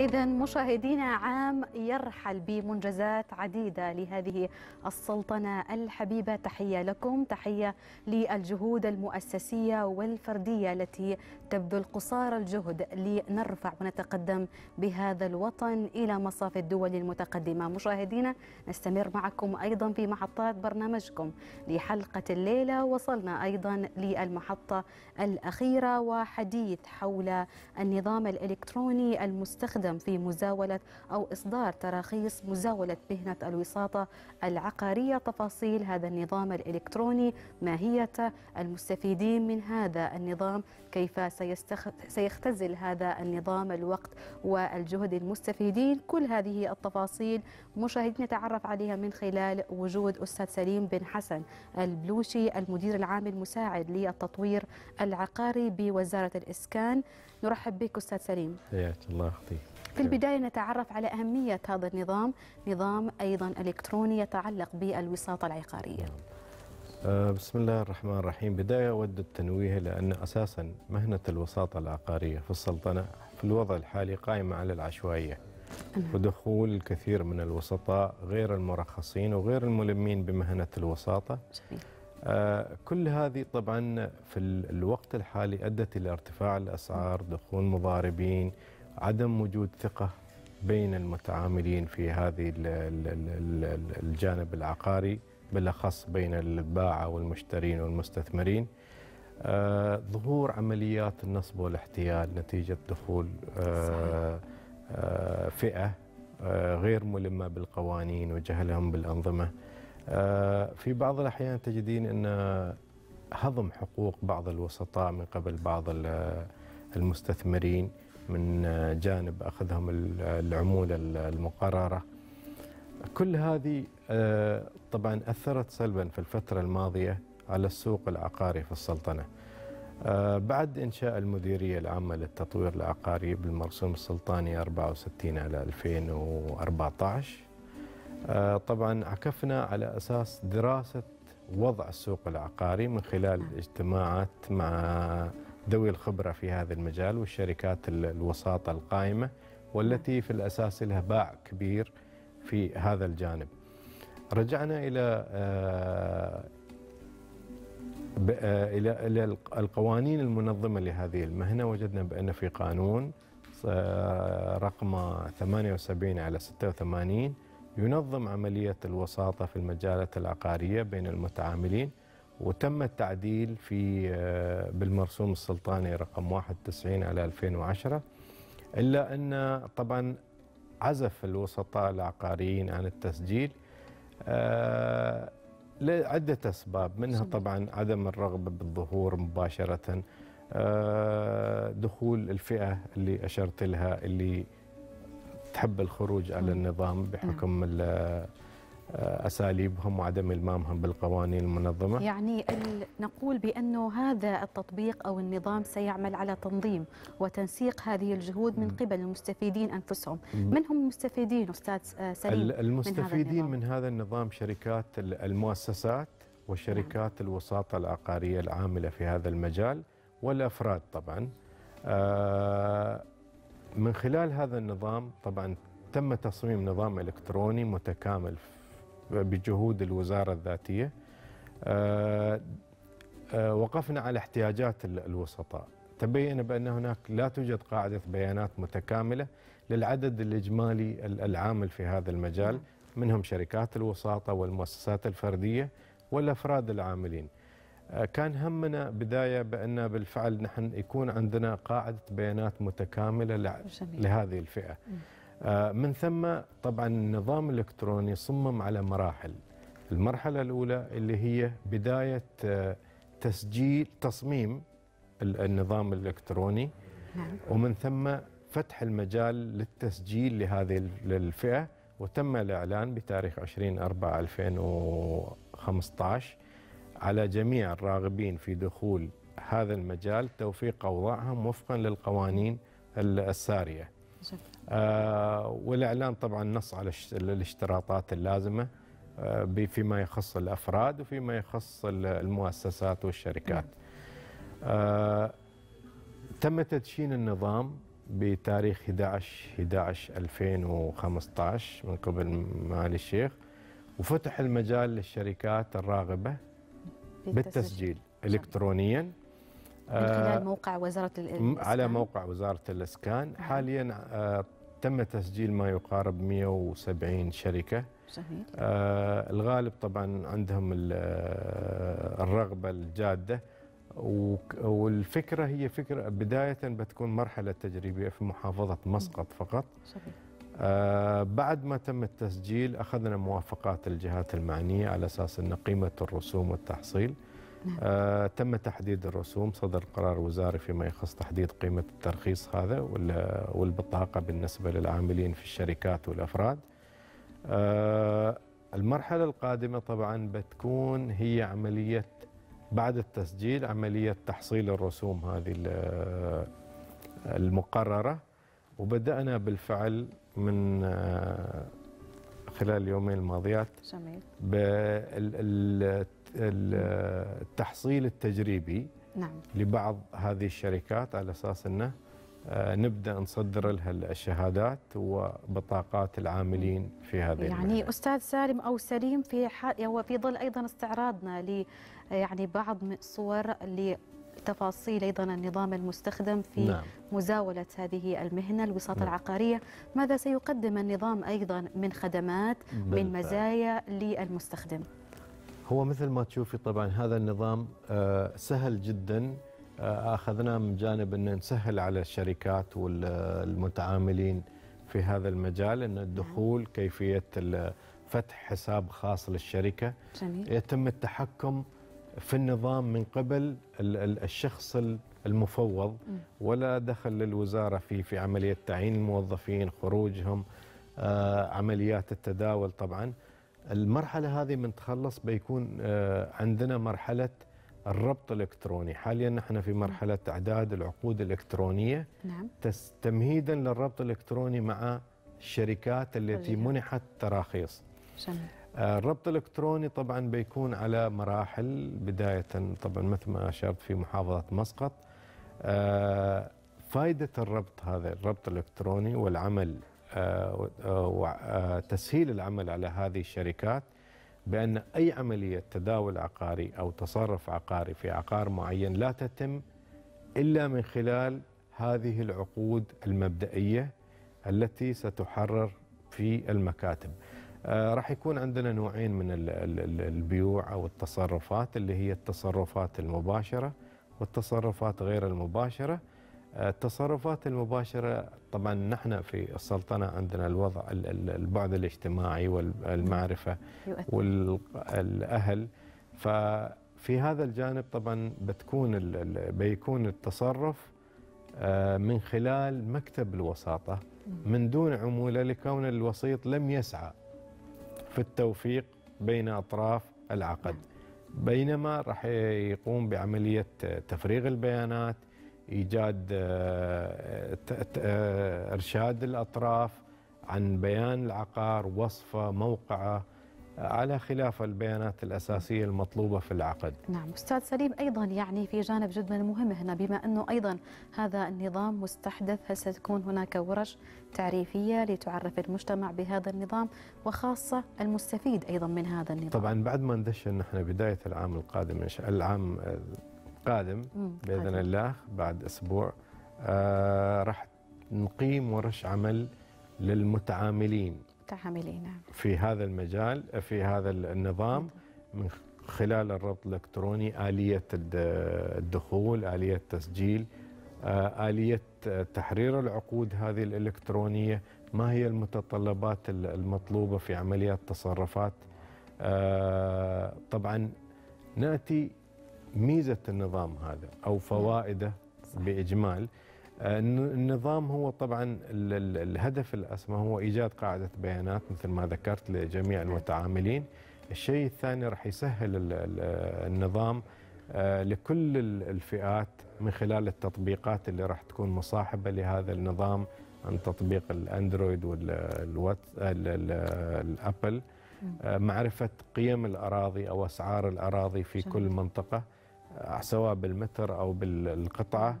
إذا مشاهدينا عام يرحل بمنجزات عديدة لهذه السلطنة الحبيبة تحية لكم تحية للجهود المؤسسية والفردية التي تبذل قصارى الجهد لنرفع ونتقدم بهذا الوطن إلى مصاف الدول المتقدمة مشاهدينا نستمر معكم أيضا في محطات برنامجكم لحلقة الليلة وصلنا أيضا للمحطة الأخيرة وحديث حول النظام الإلكتروني المستخدم تستخدم في مزاولة أو إصدار تراخيص مزاولة مهنة الوساطة العقارية تفاصيل هذا النظام الإلكتروني ماهيته المستفيدين من هذا النظام كيف سيستخ... سيختزل هذا النظام الوقت والجهد المستفيدين كل هذه التفاصيل مشاهدين نتعرف عليها من خلال وجود أستاذ سليم بن حسن البلوشي المدير العام المساعد للتطوير العقاري بوزارة الإسكان نرحب بك أستاذ سليم حياك الله أختي في البداية نتعرف على أهمية هذا النظام نظام أيضا إلكتروني يتعلق بالوساطة العقارية نعم. آه، بسم الله الرحمن الرحيم بداية أود التنويه لأن أساسا مهنة الوساطة العقارية في السلطنة في الوضع الحالي قائمة على العشوائية نعم. ودخول الكثير من الوسطاء غير المرخصين وغير الملمين بمهنة الوساطة آه، كل هذه طبعا في الوقت الحالي أدت إلى ارتفاع الأسعار دخول مضاربين عدم وجود ثقه بين المتعاملين في هذه الجانب العقاري بالاخص بين الباعه والمشترين والمستثمرين آه، ظهور عمليات النصب والاحتيال نتيجه دخول آه، آه، فئه غير ملمه بالقوانين وجهلهم بالانظمه في بعض الاحيان تجدين ان هضم حقوق بعض الوسطاء من قبل بعض المستثمرين من جانب أخذهم العمولة المقررة كل هذه آه، طبعا أثرت سلبا في الفترة الماضية على السوق العقاري في السلطنة آه، بعد إنشاء المديرية العامة للتطوير العقاري بالمرسوم السلطاني 64 على 2014 آه، طبعا عكفنا على أساس دراسة وضع السوق العقاري من خلال اجتماعات مع ذوي الخبرة في هذا المجال والشركات الوساطة القائمة والتي في الأساس لها باع كبير في هذا الجانب رجعنا إلى آه، آه، إلى إلى القوانين المنظمة لهذه المهنة وجدنا بأن في قانون آه، رقم 78 على 86 ينظم عملية الوساطة في المجالات العقارية بين المتعاملين وتم التعديل في آه، بالمرسوم السلطاني رقم 91 على 2010 إلا أن طبعا عزف الوسطاء العقاريين عن التسجيل آه، لعدة أسباب منها طبعا عدم الرغبة بالظهور مباشرة آه، دخول الفئة اللي أشرت لها اللي تحب الخروج على نعم. النظام بحكم نعم. آه، اساليبهم وعدم المامهم بالقوانين المنظمه يعني نقول بانه هذا التطبيق او النظام سيعمل على تنظيم وتنسيق هذه الجهود من قبل المستفيدين انفسهم من هم المستفيدين استاذ آه، سليم المستفيدين من هذا النظام, من هذا النظام شركات المؤسسات وشركات نعم. الوساطه العقاريه العامله في هذا المجال والافراد طبعا آه، من خلال هذا النظام طبعا تم تصميم نظام الكتروني متكامل بجهود الوزاره الذاتيه آه، آه، وقفنا على احتياجات الوسطاء تبين بان هناك لا توجد قاعده بيانات متكامله للعدد الاجمالي العامل في هذا المجال منهم شركات الوساطه والمؤسسات الفرديه والافراد العاملين. آه، كان همنا بدايه بان بالفعل نحن يكون عندنا قاعده بيانات متكامله لهذه الفئه. آه، من ثم طبعا النظام الالكتروني صمم على مراحل المرحله الاولى اللي هي بدايه آه، تسجيل تصميم النظام الالكتروني نعم. ومن ثم فتح المجال للتسجيل لهذه الفئه وتم الاعلان بتاريخ 20 4 2015 على جميع الراغبين في دخول هذا المجال توفيق اوضاعهم وفقا للقوانين الساريه. آه والاعلان طبعا نص على الاشتراطات اللازمه آه فيما يخص الافراد وفيما يخص المؤسسات والشركات. نعم. آه تم تدشين النظام بتاريخ 11 11 2015 من قبل معالي الشيخ وفتح المجال للشركات الراغبه بالتسجيل الكترونيا من آه، خلال موقع وزارة الإسكان على موقع وزارة الإسكان نعم. حاليا آه، تم تسجيل ما يقارب 170 شركة صحيح. آه، الغالب طبعا عندهم الرغبة الجادة والفكرة هي فكرة بداية بتكون مرحلة تجريبية في محافظة مسقط فقط صحيح. بعد ما تم التسجيل أخذنا موافقات الجهات المعنية على أساس أن قيمة الرسوم والتحصيل نعم. آه تم تحديد الرسوم صدر قرار وزاري فيما يخص تحديد قيمة الترخيص هذا والبطاقة بالنسبة للعاملين في الشركات والأفراد آه المرحلة القادمة طبعا بتكون هي عملية بعد التسجيل عملية تحصيل الرسوم هذه المقررة وبدأنا بالفعل من آه، خلال اليومين الماضيات جميل التحصيل التجريبي نعم. لبعض هذه الشركات على اساس انه آه، نبدا نصدر لها الشهادات وبطاقات العاملين في هذه يعني المهنة. استاذ سالم او سليم في حال يعني وفي ظل ايضا استعراضنا ل يعني بعض صور لتفاصيل ايضا النظام المستخدم في نعم. مزاوله هذه المهنه الوساطه نعم. العقاريه، ماذا سيقدم النظام ايضا من خدمات بالفعل. من مزايا للمستخدم؟ هو مثل ما تشوفي طبعا هذا النظام آه، سهل جدا آه، اخذناه من جانب ان نسهل على الشركات والمتعاملين في هذا المجال ان نعم. الدخول كيفيه فتح حساب خاص للشركه جميل. يتم التحكم في النظام من قبل الشخص المفوض ولا دخل للوزاره في في عمليه تعيين الموظفين خروجهم آه، عمليات التداول طبعا المرحله هذه من تخلص بيكون آه، عندنا مرحله الربط الالكتروني حاليا نحن في مرحله اعداد العقود الالكترونيه نعم تمهيدا للربط الالكتروني مع الشركات التي طيب. منحت تراخيص جميل. آه، الربط الالكتروني طبعا بيكون على مراحل بدايه طبعا مثل ما اشرت في محافظه مسقط آه، فائده الربط هذا الربط الالكتروني والعمل آه، وتسهيل آه، العمل على هذه الشركات بأن أي عملية تداول عقاري أو تصرف عقاري في عقار معين لا تتم إلا من خلال هذه العقود المبدئية التي ستحرر في المكاتب آه، راح يكون عندنا نوعين من البيوع أو التصرفات اللي هي التصرفات المباشرة والتصرفات غير المباشرة التصرفات المباشرة طبعا نحن في السلطنة عندنا الوضع البعد الاجتماعي والمعرفة والأهل ففي هذا الجانب طبعا بتكون بيكون التصرف آه، من خلال مكتب الوساطة من دون عمولة لكون الوسيط لم يسعى في التوفيق بين أطراف العقد نعم. بينما راح يقوم بعملية تفريغ البيانات ايجاد آه، آه، ارشاد الاطراف عن بيان العقار وصفه موقعه آه، على خلاف البيانات الأساسية المطلوبة في العقد نعم أستاذ سليم أيضا يعني في جانب جدا مهم هنا بما أنه أيضا هذا النظام مستحدث هل ستكون هناك ورش تعريفية لتعرف المجتمع بهذا النظام وخاصة المستفيد أيضا من هذا النظام طبعا بعد ما ندشن نحن بداية العام القادم العام قادم باذن الله بعد اسبوع آه راح نقيم ورش عمل للمتعاملين متعاملين نعم. في هذا المجال في هذا النظام نعم. من خلال الربط الالكتروني اليه الدخول اليه التسجيل آه، اليه تحرير العقود هذه الالكترونيه ما هي المتطلبات المطلوبه في عمليات التصرفات آه، طبعا ناتي ميزه النظام هذا او نعم. فوائده باجمال آه، النظام هو طبعا الهدف الاسمى هو ايجاد قاعده بيانات مثل ما ذكرت لجميع المتعاملين الشيء الثاني راح يسهل النظام آه، لكل الفئات من خلال التطبيقات اللي راح تكون مصاحبه لهذا النظام عن تطبيق الاندرويد والواتس نعم. آه، معرفه قيم الاراضي او اسعار الاراضي في كل منطقه آه، سواء بالمتر او بالقطعه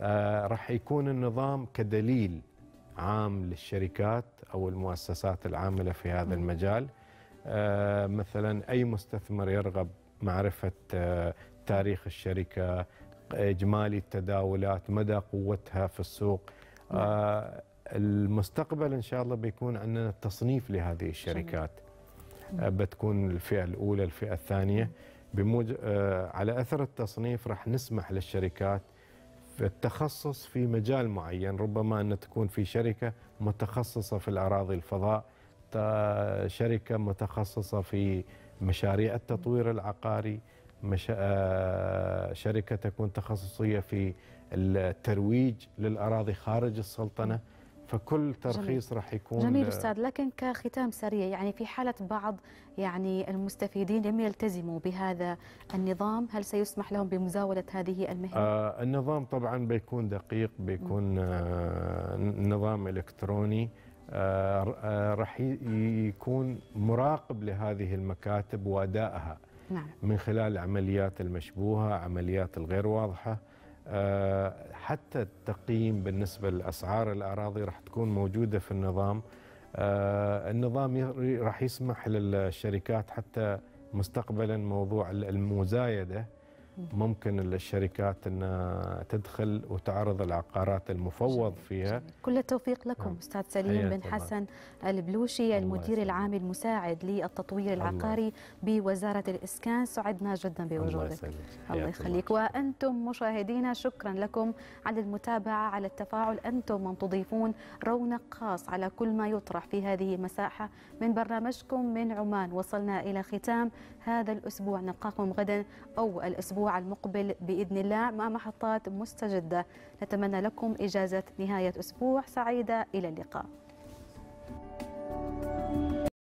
آه، راح يكون النظام كدليل عام للشركات او المؤسسات العامله في هذا المجال آه، مثلا اي مستثمر يرغب معرفه تاريخ الشركه اجمالي التداولات مدى قوتها في السوق المستقبل ان شاء الله بيكون عندنا تصنيف لهذه الشركات بتكون الفئه الاولى الفئه الثانيه بموج... آه، على اثر التصنيف راح نسمح للشركات في التخصص في مجال معين ربما ان تكون في شركه متخصصه في الاراضي الفضاء شركه متخصصه في مشاريع التطوير العقاري مش... آه، شركه تكون تخصصيه في الترويج للاراضي خارج السلطنه فكل ترخيص جميل. راح يكون جميل استاذ لكن كختام سريع يعني في حاله بعض يعني المستفيدين لم يلتزموا بهذا النظام هل سيسمح لهم بمزاوله هذه المهنه؟ آه النظام طبعا بيكون دقيق بيكون آه نظام الكتروني آه آه راح يكون مراقب لهذه المكاتب وادائها نعم. من خلال عمليات المشبوهه عمليات الغير واضحه آه، حتى التقييم بالنسبة لأسعار الأراضي راح تكون موجودة في النظام آه، النظام راح يسمح للشركات حتى مستقبلا موضوع المزايده ممكن للشركات أن تدخل وتعرض العقارات المفوض فيها كل التوفيق لكم نعم. أستاذ سليم بن حسن البلوشي المدير العام المساعد للتطوير العقاري بوزارة الإسكان سعدنا جدا بوجودك الله, الله يخليك الله. وأنتم مشاهدينا شكرا لكم على المتابعة على التفاعل أنتم من تضيفون رونق خاص على كل ما يطرح في هذه المساحة من برنامجكم من عمان وصلنا إلى ختام هذا الأسبوع نلقاكم غدا أو الأسبوع الأسبوع المقبل بإذن الله مع محطات مستجدة نتمنى لكم إجازة نهاية أسبوع سعيدة إلى اللقاء